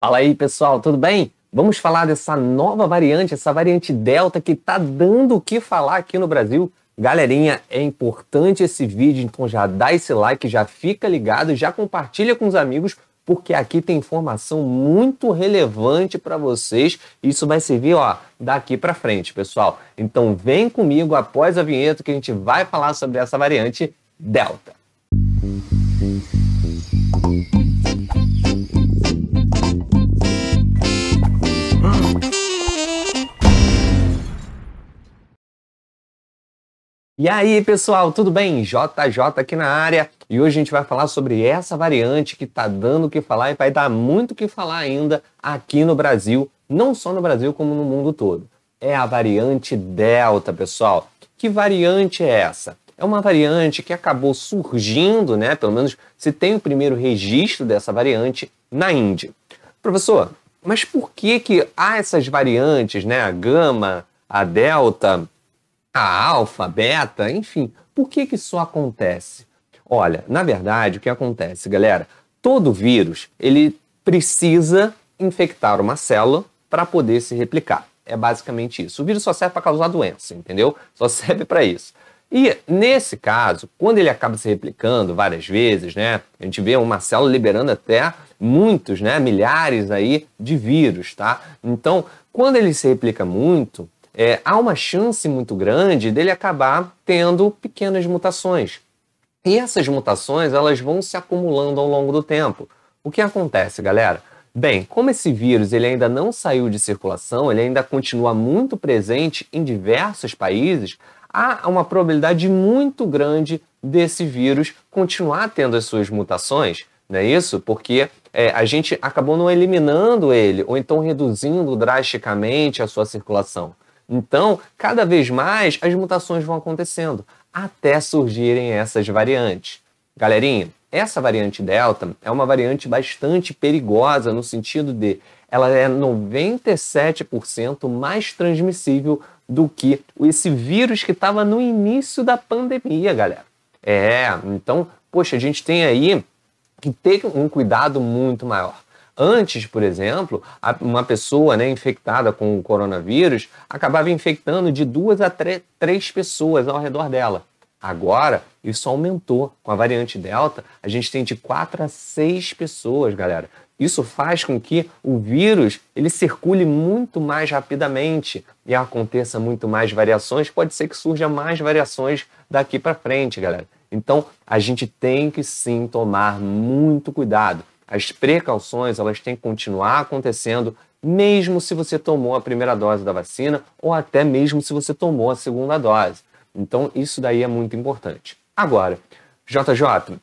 Fala aí, pessoal, tudo bem? Vamos falar dessa nova variante, essa variante Delta que tá dando o que falar aqui no Brasil. Galerinha, é importante esse vídeo, então já dá esse like, já fica ligado, já compartilha com os amigos, porque aqui tem informação muito relevante para vocês. Isso vai servir, ó, daqui para frente, pessoal. Então vem comigo após a vinheta que a gente vai falar sobre essa variante Delta. Música E aí, pessoal, tudo bem? JJ aqui na área e hoje a gente vai falar sobre essa variante que tá dando o que falar e vai dar muito o que falar ainda aqui no Brasil, não só no Brasil, como no mundo todo. É a variante Delta, pessoal. Que variante é essa? É uma variante que acabou surgindo, né? Pelo menos se tem o primeiro registro dessa variante na Índia. Professor, mas por que que há essas variantes, né? A gama, a delta, a alfa, beta, enfim. Por que, que isso acontece? Olha, na verdade, o que acontece, galera? Todo vírus, ele precisa infectar uma célula para poder se replicar. É basicamente isso. O vírus só serve para causar doença, entendeu? Só serve para isso. E nesse caso, quando ele acaba se replicando várias vezes, né? A gente vê uma célula liberando até muitos, né, milhares aí de vírus, tá? Então, quando ele se replica muito, é, há uma chance muito grande dele acabar tendo pequenas mutações. E essas mutações elas vão se acumulando ao longo do tempo. O que acontece, galera? Bem, como esse vírus ele ainda não saiu de circulação, ele ainda continua muito presente em diversos países, há uma probabilidade muito grande desse vírus continuar tendo as suas mutações, não é isso? Porque é, a gente acabou não eliminando ele ou então reduzindo drasticamente a sua circulação. Então, cada vez mais as mutações vão acontecendo até surgirem essas variantes. Galerinha, essa variante Delta é uma variante bastante perigosa no sentido de ela é 97% mais transmissível do que esse vírus que estava no início da pandemia, galera. É, então, poxa, a gente tem aí que ter um cuidado muito maior. Antes, por exemplo, uma pessoa né, infectada com o coronavírus acabava infectando de duas a três pessoas ao redor dela. Agora, isso aumentou. Com a variante Delta, a gente tem de quatro a seis pessoas, galera. Isso faz com que o vírus ele circule muito mais rapidamente e aconteça muito mais variações. Pode ser que surja mais variações daqui para frente, galera. Então, a gente tem que sim tomar muito cuidado. As precauções elas têm que continuar acontecendo, mesmo se você tomou a primeira dose da vacina ou até mesmo se você tomou a segunda dose. Então, isso daí é muito importante. Agora, JJ,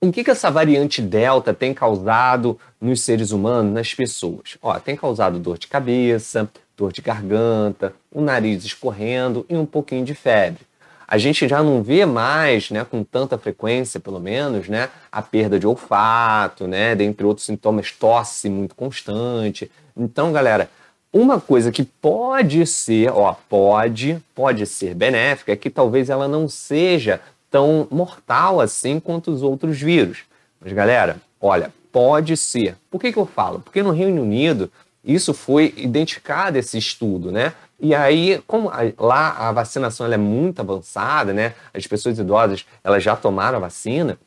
o que, que essa variante Delta tem causado nos seres humanos, nas pessoas? Ó, tem causado dor de cabeça, dor de garganta, o nariz escorrendo e um pouquinho de febre a gente já não vê mais, né, com tanta frequência, pelo menos, né, a perda de olfato, né, dentre outros sintomas, tosse muito constante. Então, galera, uma coisa que pode ser, ó, pode, pode ser benéfica, é que talvez ela não seja tão mortal assim quanto os outros vírus. Mas, galera, olha, pode ser. Por que, que eu falo? Porque no Reino Unido isso foi identificado, esse estudo, né? E aí, como lá a vacinação é muito avançada, né? As pessoas idosas elas já tomaram a vacina.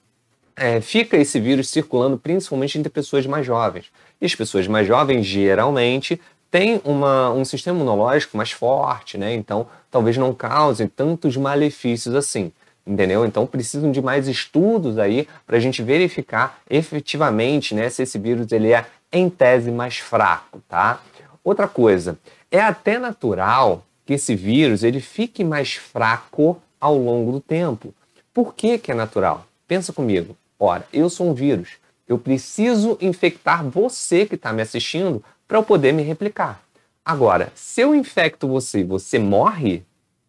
É, fica esse vírus circulando principalmente entre pessoas mais jovens. E as pessoas mais jovens geralmente têm uma, um sistema imunológico mais forte, né? Então, talvez não causem tantos malefícios assim entendeu? Então precisam de mais estudos aí para a gente verificar efetivamente né, se esse vírus ele é em tese mais fraco, tá? Outra coisa, é até natural que esse vírus ele fique mais fraco ao longo do tempo. Por que, que é natural? Pensa comigo. Ora, eu sou um vírus. Eu preciso infectar você que está me assistindo para eu poder me replicar. Agora, se eu infecto você e você morre,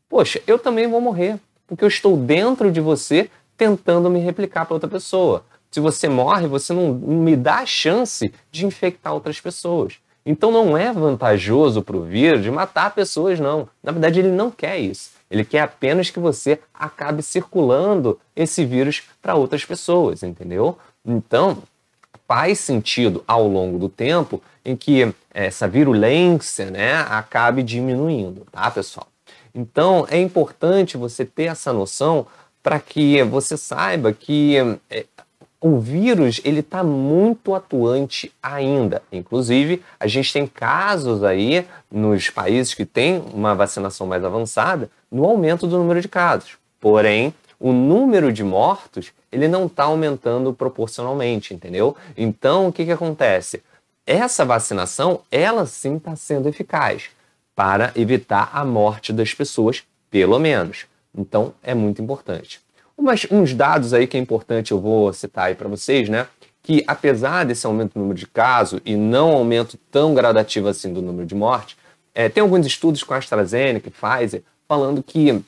poxa, eu também vou morrer, porque eu estou dentro de você tentando me replicar para outra pessoa. Se você morre, você não me dá a chance de infectar outras pessoas. Então não é vantajoso para o vírus matar pessoas, não. Na verdade, ele não quer isso. Ele quer apenas que você acabe circulando esse vírus para outras pessoas, entendeu? Então, faz sentido ao longo do tempo em que essa virulência né, acabe diminuindo, tá, pessoal? Então, é importante você ter essa noção para que você saiba que eh, o vírus ele está muito atuante ainda. Inclusive, a gente tem casos aí nos países que têm uma vacinação mais avançada no aumento do número de casos. Porém, o número de mortos ele não está aumentando proporcionalmente, entendeu? Então, o que, que acontece? Essa vacinação, ela sim está sendo eficaz para evitar a morte das pessoas, pelo menos. Então, é muito importante. Umas, uns dados aí que é importante eu vou citar aí para vocês, né? Que apesar desse aumento do número de casos e não aumento tão gradativo assim do número de mortes, é, tem alguns estudos com a AstraZeneca e Pfizer falando que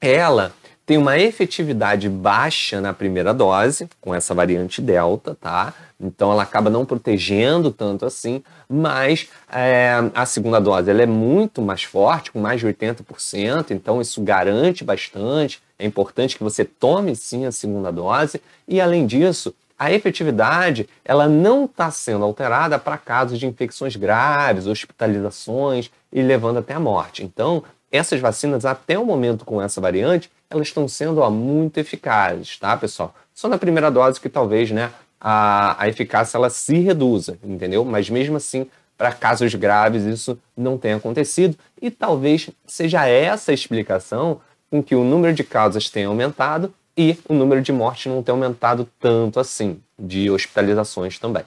ela tem uma efetividade baixa na primeira dose, com essa variante Delta, tá? Então ela acaba não protegendo tanto assim, mas é, a segunda dose ela é muito mais forte, com mais de 80%, então isso garante bastante é importante que você tome sim a segunda dose e, além disso, a efetividade ela não está sendo alterada para casos de infecções graves, hospitalizações e levando até a morte. Então, essas vacinas, até o momento com essa variante, elas estão sendo ó, muito eficazes, tá, pessoal? Só na primeira dose que talvez né, a, a eficácia ela se reduza, entendeu? Mas mesmo assim, para casos graves, isso não tem acontecido. E talvez seja essa a explicação com que o número de casos tenha aumentado e o número de mortes não tenha aumentado tanto assim, de hospitalizações também.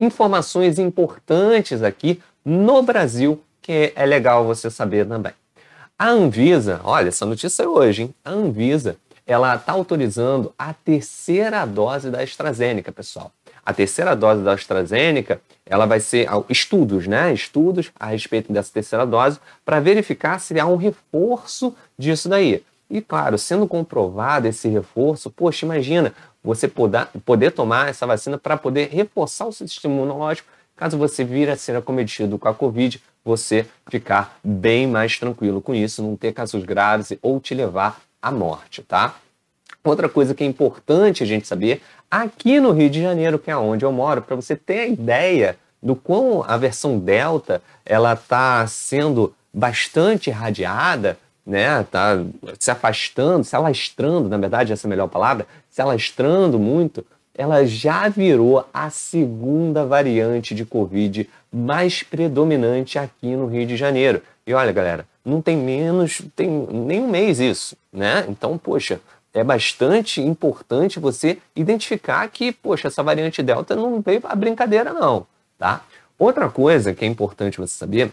Informações importantes aqui no Brasil que é legal você saber também. A Anvisa, olha, essa notícia é hoje, hein? A Anvisa ela está autorizando a terceira dose da AstraZeneca, pessoal. A terceira dose da AstraZeneca, ela vai ser ah, estudos, né? Estudos a respeito dessa terceira dose para verificar se há um reforço disso daí. E claro, sendo comprovado esse reforço, poxa, imagina você poder, poder tomar essa vacina para poder reforçar o seu sistema imunológico caso você vir a ser acometido com a Covid, você ficar bem mais tranquilo com isso, não ter casos graves ou te levar a morte, tá? Outra coisa que é importante a gente saber, aqui no Rio de Janeiro, que é onde eu moro, para você ter a ideia do quão a versão delta ela está sendo bastante irradiada, né? Tá se afastando, se alastrando, na verdade essa é a melhor palavra, se alastrando muito. Ela já virou a segunda variante de Covid mais predominante aqui no Rio de Janeiro. E olha, galera, não tem menos, tem nem um mês isso, né? Então, poxa, é bastante importante você identificar que, poxa, essa variante Delta não veio para brincadeira, não, tá? Outra coisa que é importante você saber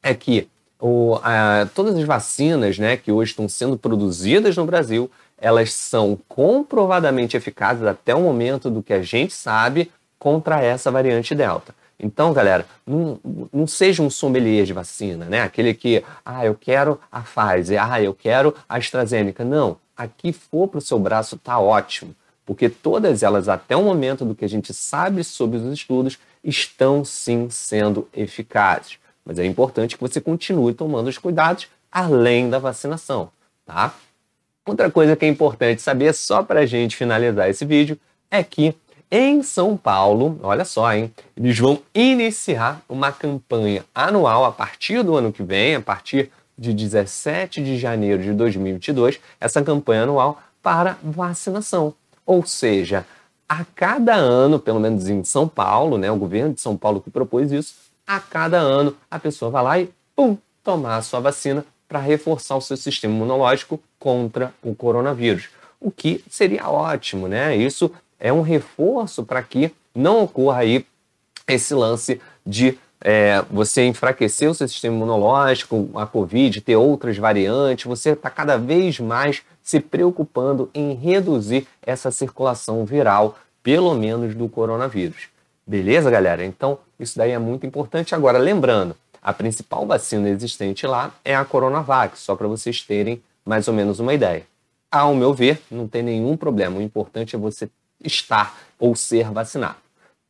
é que o, a, todas as vacinas né, que hoje estão sendo produzidas no Brasil, elas são comprovadamente eficazes até o momento do que a gente sabe contra essa variante Delta. Então, galera, não, não seja um sommelier de vacina, né? Aquele que, ah, eu quero a Pfizer, ah, eu quero a AstraZeneca. Não, aqui for para o seu braço tá ótimo, porque todas elas, até o momento do que a gente sabe sobre os estudos, estão sim sendo eficazes. Mas é importante que você continue tomando os cuidados além da vacinação, tá? Outra coisa que é importante saber, só para a gente finalizar esse vídeo, é que em São Paulo, olha só, hein? Eles vão iniciar uma campanha anual a partir do ano que vem, a partir de 17 de janeiro de 2022, essa campanha anual para vacinação. Ou seja, a cada ano, pelo menos em São Paulo, né, o governo de São Paulo que propôs isso, a cada ano a pessoa vai lá e pum, tomar a sua vacina para reforçar o seu sistema imunológico contra o coronavírus. O que seria ótimo, né? Isso é um reforço para que não ocorra aí esse lance de é, você enfraquecer o seu sistema imunológico, a Covid, ter outras variantes, você está cada vez mais se preocupando em reduzir essa circulação viral, pelo menos do coronavírus. Beleza, galera? Então, isso daí é muito importante. Agora, lembrando, a principal vacina existente lá é a Coronavac, só para vocês terem mais ou menos uma ideia. Ao meu ver, não tem nenhum problema. O importante é você estar ou ser vacinado.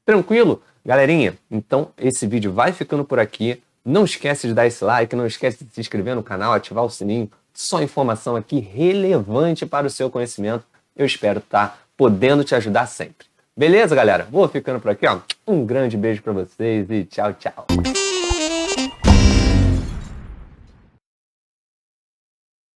Tranquilo? Galerinha, então esse vídeo vai ficando por aqui. Não esquece de dar esse like, não esquece de se inscrever no canal, ativar o sininho. Só informação aqui relevante para o seu conhecimento. Eu espero estar podendo te ajudar sempre. Beleza, galera? Vou ficando por aqui, ó. Um grande beijo para vocês e tchau, tchau.